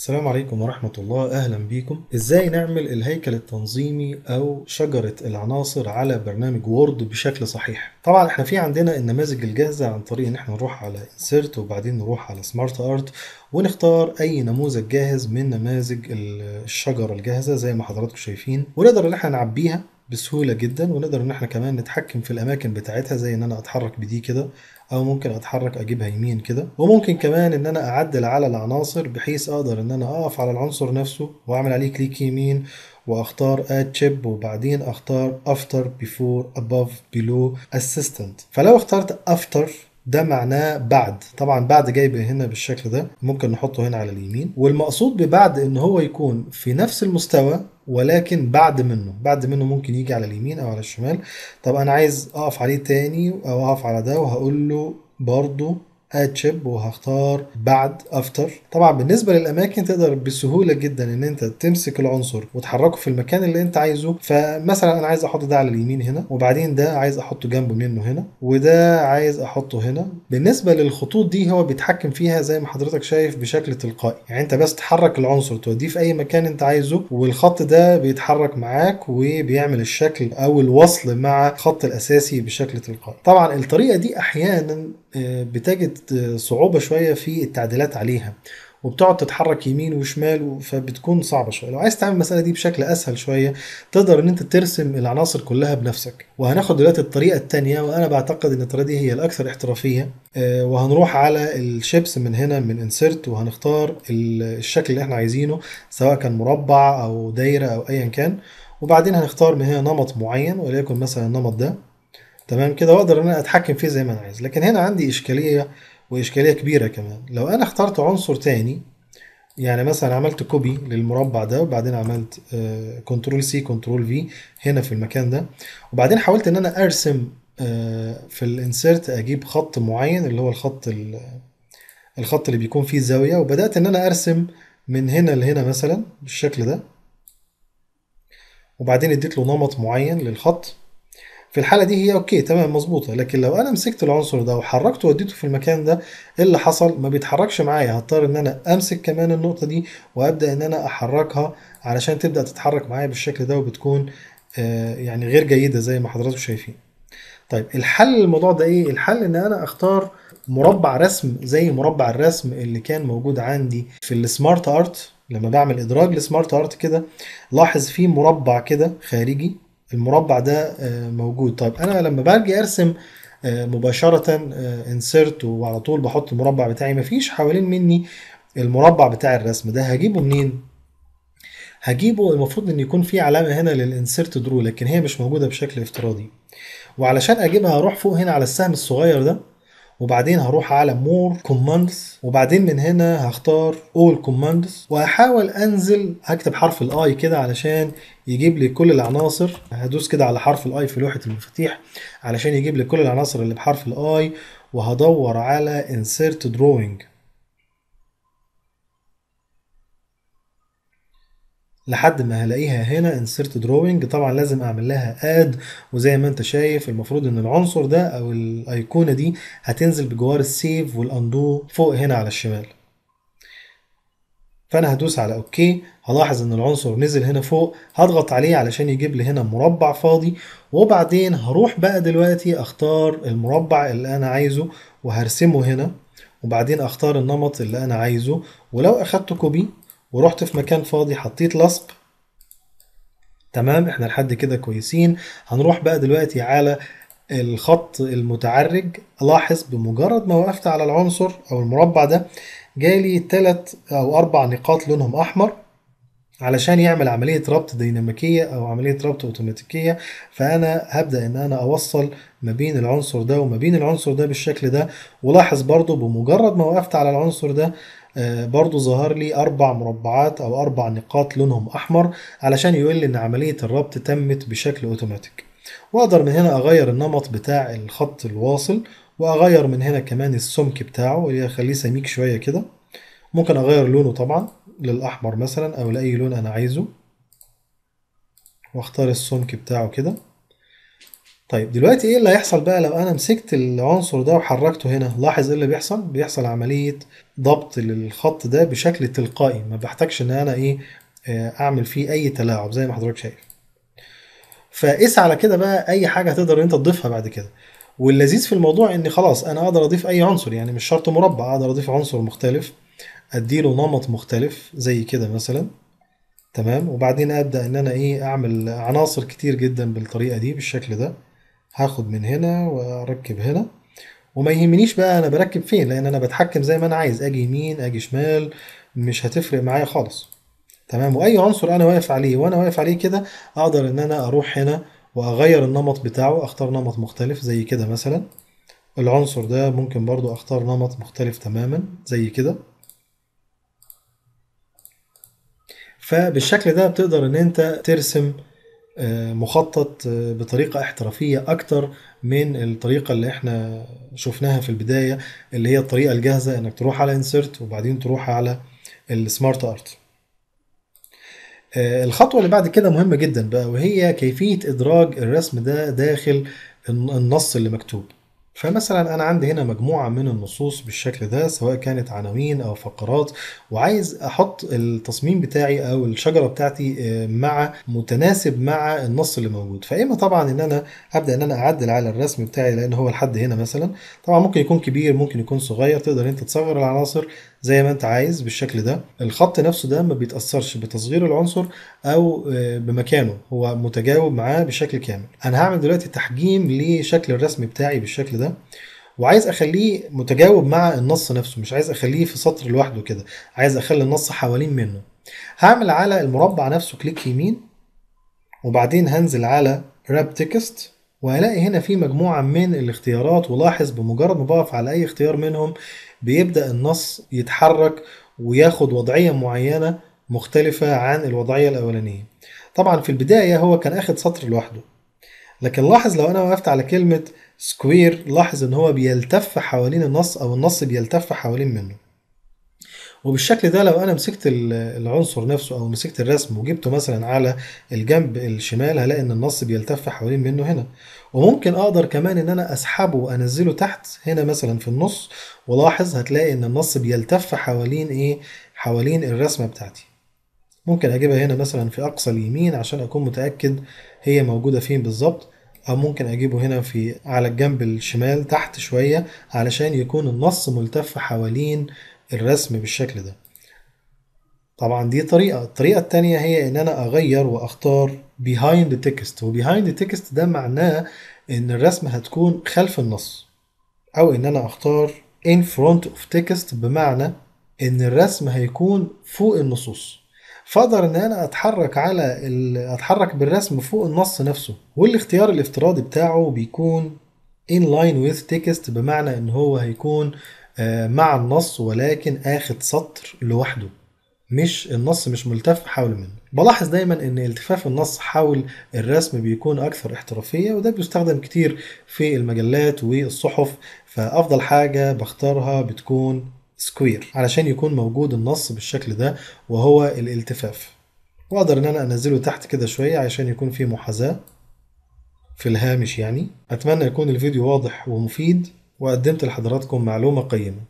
السلام عليكم ورحمة الله أهلا بيكم إزاي نعمل الهيكل التنظيمي أو شجرة العناصر على برنامج وورد بشكل صحيح طبعا احنا في عندنا النماذج الجاهزة عن طريق ان احنا نروح على insert وبعدين نروح على سمارت ارت ونختار اي نموذج جاهز من نماذج الشجرة الجاهزة زي ما حضراتكم شايفين ونقدر ان احنا نعبيها بسهوله جدا ونقدر ان احنا كمان نتحكم في الاماكن بتاعتها زي ان انا اتحرك بدي كده او ممكن اتحرك اجيبها يمين كده وممكن كمان ان انا اعدل على العناصر بحيث اقدر ان انا اقف على العنصر نفسه واعمل عليه كليك يمين واختار اد شيب وبعدين اختار افتر بيفور اباف بلو اسيستنت فلو اخترت افتر ده معناه بعد طبعا بعد جايب هنا بالشكل ده ممكن نحطه هنا على اليمين والمقصود ببعد ان هو يكون في نفس المستوى ولكن بعد منه بعد منه ممكن يجي على اليمين او على الشمال طب انا عايز اقف عليه تاني او اقف على ده وهقول له برضو اد شيب وهختار بعد افتر طبعا بالنسبه للاماكن تقدر بسهوله جدا ان انت تمسك العنصر وتحركه في المكان اللي انت عايزه فمثلا انا عايز احط ده على اليمين هنا وبعدين ده عايز احطه جنبه منه هنا وده عايز احطه هنا بالنسبه للخطوط دي هو بيتحكم فيها زي ما حضرتك شايف بشكل تلقائي يعني انت بس تحرك العنصر توديه في اي مكان انت عايزه والخط ده بيتحرك معاك وبيعمل الشكل او الوصل مع الخط الاساسي بشكل تلقائي طبعا الطريقه دي احيانا آه، بتجد صعوبه شويه في التعديلات عليها وبتقعد تتحرك يمين وشمال فبتكون صعبه شويه لو عايز تعمل المساله دي بشكل اسهل شويه تقدر ان انت ترسم العناصر كلها بنفسك وهناخد دلوقتي الطريقه التانية وانا بعتقد ان الطريقه دي هي الاكثر احترافيه آه، وهنروح على الشيبس من هنا من انسرت وهنختار الشكل اللي احنا عايزينه سواء كان مربع او دايره او ايا كان وبعدين هنختار من هنا نمط معين وليكن مثلا النمط ده تمام كده واقدر ان انا اتحكم فيه زي ما انا عايز لكن هنا عندي اشكاليه واشكاليه كبيره كمان لو انا اخترت عنصر تاني يعني مثلا عملت كوبي للمربع ده وبعدين عملت كنترول سي كنترول في هنا في المكان ده وبعدين حاولت ان انا ارسم آه، في الانسيرت اجيب خط معين اللي هو الخط الخط اللي بيكون فيه زاويه وبدات ان انا ارسم من هنا لهنا مثلا بالشكل ده وبعدين اديت له نمط معين للخط في الحاله دي هي اوكي تمام مظبوطه لكن لو انا مسكت العنصر ده وحركته وديته في المكان ده ايه اللي حصل ما بيتحركش معايا هضطر ان انا امسك كمان النقطه دي وابدا ان انا احركها علشان تبدا تتحرك معايا بالشكل ده وبتكون آه يعني غير جيده زي ما حضراتكم شايفين طيب الحل للموضوع ده ايه الحل ان انا اختار مربع رسم زي مربع الرسم اللي كان موجود عندي في السمارت ارت لما بعمل ادراج لسمارت ارت كده لاحظ فيه مربع كده خارجي المربع ده آه، موجود طيب انا لما باجي ارسم آه، مباشرة انسرت آه، وعلى طول بحط المربع بتاعي مفيش حوالين مني المربع بتاع الرسم ده هجيبه منين؟ هجيبه المفروض ان يكون في علامة هنا للانسرت درو لكن هي مش موجودة بشكل افتراضي وعلشان اجيبها اروح فوق هنا على السهم الصغير ده وبعدين هروح على مور كوماندز وبعدين من هنا هختار اول كوماندز وهحاول انزل هكتب حرف الاي كده علشان يجيب لي كل العناصر هدوس كده على حرف الاي في لوحه المفاتيح علشان يجيب لي كل العناصر اللي بحرف الاي وهدور على insert drawing لحد ما هلاقيها هنا انسيرت دروينج طبعا لازم اعمل لها اد وزي ما انت شايف المفروض ان العنصر ده او الايقونه دي هتنزل بجوار السيف والاندو فوق هنا على الشمال فانا هدوس على اوكي هلاحظ ان العنصر نزل هنا فوق هضغط عليه علشان يجيب لي هنا مربع فاضي وبعدين هروح بقى دلوقتي اختار المربع اللي انا عايزه وهرسمه هنا وبعدين اختار النمط اللي انا عايزه ولو اخدت كوبي ورحت في مكان فاضي حطيت لصق تمام احنا لحد كده كويسين هنروح بقى دلوقتي على الخط المتعرج الاحظ بمجرد ما وقفت على العنصر او المربع ده جالي تلات او اربع نقاط لونهم احمر علشان يعمل عملية ربط ديناميكية أو عملية ربط أوتوماتيكية فأنا هبدأ إن أنا أوصل ما بين العنصر ده وما بين العنصر ده بالشكل ده ولاحظ برضو بمجرد ما وقفت على العنصر ده آه، برضو ظهر لي أربع مربعات أو أربع نقاط لونهم أحمر علشان يقول لي إن عملية الربط تمت بشكل أوتوماتيك وأقدر من هنا أغير النمط بتاع الخط الواصل وأغير من هنا كمان السمك بتاعه اللي أخليه سميك شوية كده ممكن أغير لونه طبعا للأحمر مثلا أو لأي لون أنا عايزه واختار السمك بتاعه كده طيب دلوقتي ايه اللي هيحصل بقى لو انا مسكت العنصر ده وحركته هنا لاحظ ايه اللي بيحصل بيحصل عمليه ضبط للخط ده بشكل تلقائي ما بحتاجش ان انا ايه آه، اعمل فيه اي تلاعب زي ما حضرتك شايف فقيس على كده بقى اي حاجه تقدر انت تضيفها بعد كده واللذيذ في الموضوع ان خلاص انا اقدر اضيف اي عنصر يعني مش شرط مربع اقدر اضيف عنصر مختلف اديله نمط مختلف زي كده مثلا تمام وبعدين ابدا ان انا ايه اعمل عناصر كتير جدا بالطريقه دي بالشكل ده هاخد من هنا واركب هنا وما يهمنيش بقى انا بركب فين لان انا بتحكم زي ما انا عايز اجي يمين اجي شمال مش هتفرق معايا خالص تمام واي عنصر انا واقف عليه وانا واقف عليه كده اقدر ان انا اروح هنا واغير النمط بتاعه اختار نمط مختلف زي كده مثلا العنصر ده ممكن برضو اختار نمط مختلف تماما زي كده فبالشكل ده بتقدر ان انت ترسم آه، مخطط آه، بطريقه احترافيه اكتر من الطريقه اللي احنا شفناها في البدايه اللي هي الطريقه الجاهزه انك تروح على انسرت وبعدين تروح على السمارت ارت آه، الخطوه اللي بعد كده مهمه جدا بقى وهي كيفيه ادراج الرسم ده داخل النص اللي مكتوب فمثلا أنا عندي هنا مجموعة من النصوص بالشكل ده سواء كانت عناوين أو فقرات وعايز أحط التصميم بتاعي أو الشجرة بتاعتي آه، مع متناسب مع النص اللي موجود فإما طبعا إن أنا أبدأ إن أنا أعدل على الرسم بتاعي لأن هو لحد هنا مثلا طبعا ممكن يكون كبير ممكن يكون صغير تقدر أنت تصغر العناصر زي ما انت عايز بالشكل ده الخط نفسه ده ما بيتاثرش بتصغير العنصر او آه، بمكانه هو متجاوب معاه بشكل كامل انا هعمل دلوقتي تحجيم لشكل الرسم بتاعي بالشكل ده وعايز اخليه متجاوب مع النص نفسه مش عايز اخليه في سطر لوحده كده عايز اخلي النص حوالين منه هعمل على المربع نفسه كليك يمين وبعدين هنزل على راب تكست وهلاقي هنا في مجموعة من الاختيارات ولاحظ بمجرد ما بقف على أي اختيار منهم بيبدأ النص يتحرك وياخد وضعية معينة مختلفة عن الوضعية الأولانية طبعا في البداية هو كان أخد سطر لوحده لكن لاحظ لو أنا وقفت على كلمة سكوير لاحظ إن هو بيلتف حوالين النص أو النص بيلتف حوالين منه وبالشكل ده لو انا مسكت العنصر نفسه او مسكت الرسم وجبته مثلا على الجنب الشمال هلاقي ان النص بيلتف حوالين منه هنا وممكن اقدر كمان ان انا اسحبه وانزله تحت هنا مثلا في النص ولاحظ هتلاقي ان النص بيلتف حوالين ايه حوالين الرسمه بتاعتي ممكن اجيبها هنا مثلا في اقصى اليمين عشان اكون متاكد هي موجوده فين بالظبط او ممكن اجيبه هنا في على الجنب الشمال تحت شويه علشان يكون النص ملتف حوالين الرسم بالشكل ده طبعا دي طريقة الطريقة التانية هي ان انا اغير واختار behind the text وbehind the text ده معناه ان الرسمة هتكون خلف النص او ان انا اختار in front of text بمعنى ان الرسم هيكون فوق النصوص فاقدر ان انا اتحرك على اتحرك بالرسم فوق النص نفسه والاختيار الافتراضي بتاعه بيكون in line with text بمعنى ان هو هيكون آه، مع النص ولكن اخد سطر لوحده مش النص مش ملتف حول منه بلاحظ دايما ان التفاف النص حول الرسم بيكون اكثر احترافيه وده بيستخدم كتير في المجلات والصحف فافضل حاجه بختارها بتكون سكوير علشان يكون موجود النص بالشكل ده وهو الالتفاف واقدر ان انا انزله تحت كده شويه عشان يكون فيه محاذاه في الهامش يعني اتمنى يكون الفيديو واضح ومفيد وقدمت لحضراتكم معلومة قيمة